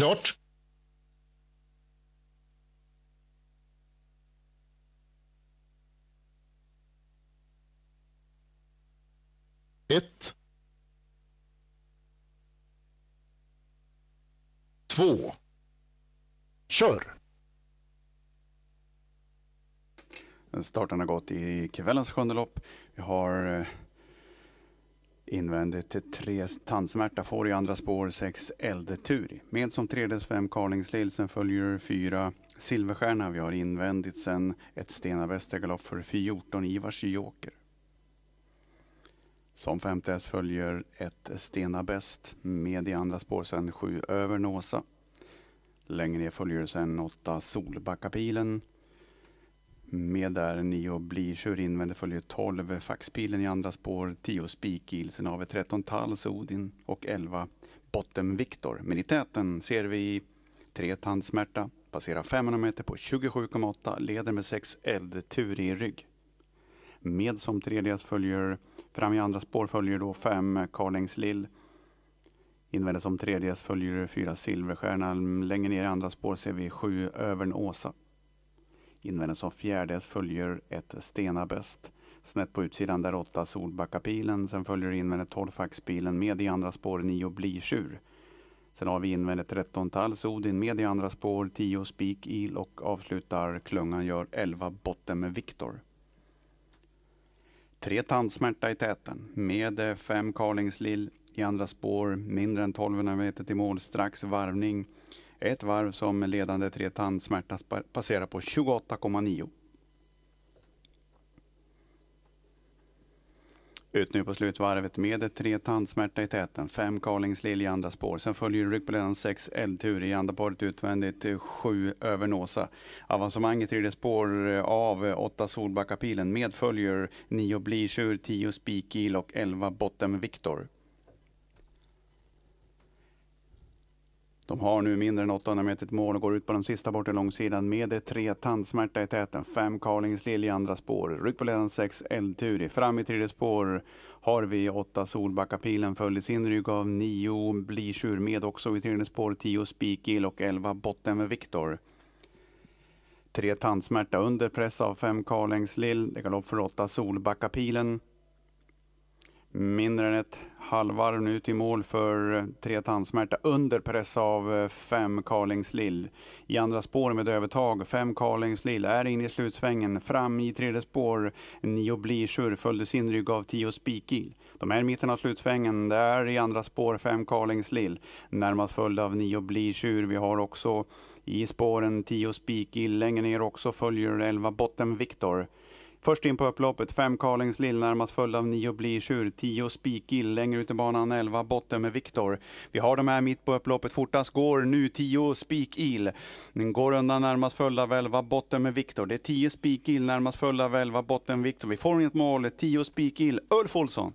klart. Ett. Två. Kör! Starten har gått i kvällens sjunde lopp. Vi har eh, Invändigt till tre tandsmärta får i andra spår sex Eldeturi. Med som tredje fem Carlingslil, sen följer fyra Silverstjärna. Vi har invändigt sen ett Stena Västergalopp för 14 Ivars Joker. Som femte S följer ett Stena Bäst med i andra spår sen sju Övernåsa. Längre ner följer sen åtta Solbackapilen med där nio blytjur invändigt följer 12 faxpilen i andra spår, 10 spikilsen. sen har vi 13 Tals Odin och 11 Botten Viktor. Men i täten ser vi tre tandsmärta, passerar 500 meter på 27,8, leder med 6 tur i rygg. Med som tredjedels följer, fram i andra spår följer då 5 Karlängs Lill, Invändigt som tredjedels följer fyra Silverstjärna. Längre ner i andra spår ser vi sju Övern Åsa invändes som Fjärdes följer ett Stena Stenabest. Snett på utsidan där åtta Solbackapilen, sen följer invändigt 12 Faxpilen med i andra spår 9 Blisjur. Sen har vi invändigt 13 Tals med i andra spår, 10 Spik Il och avslutar Klungan gör 11 botten med Viktor. Tre Tandsmärta i täten med 5 Karlingslill i andra spår, mindre än 12 meter till mål, strax varvning. Ett varv som ledande tre tandsmärta passerar på 28,9. Ut nu på slutvarvet med tre tandsmärta i täten. Fem Carlings Lilj i andra spår. Sen följer ryck på ledande sex Eldtur i andra paret utvändigt. Sju Övernåsa. Avancemanget tredje spår av åtta Solbackapilen. medföljer nio Blisur, tio Spikil och elva Botten Viktor. De har nu mindre än 800 meter till mål och går ut på den sista bortre långsidan med tre tandsmärta i täten. Fem Carlings Lilj i andra spår. Ryck på ledaren sex Eldturi. Fram i tredje spår har vi åtta Solbackapilen Pilen i sin rygg av nio blisjur med också i tredje spår. Tio Spikil och elva Botten med Viktor. Tre tandsmärta under press av fem Carlings Lill. Det galopp för åtta Solbackapilen. Pilen. Mindre än ett halvvarv nu till mål för eh, tre tandsmärta under press av eh, fem Karlings Lill. I andra spår med övertag, fem Karlings Lill är inne i slutsvängen. Fram i tredje spår, nio Blisjur följde sin rygg av tio Spikil. De är i mitten av slutsvängen, där i andra spår fem Karlings Lill. Närmast följd av nio Blisjur. Vi har också i spåren tio Spikil. Längre ner också följer elva Botten Viktor. Först in på upploppet, 5 Karlings Lill närmast följd av 9 Blisur, 10 Spikill, längre ut i banan 11 Botten med Viktor. Vi har de här mitt på upploppet, fortast går nu tio Spikill. Går undan närmast följd av 11 Botten med Viktor. Det är 10 Spikill närmast följd av 11 Botten Viktor. Vi får inget mål, 10 Spikill, Ulf Olsson.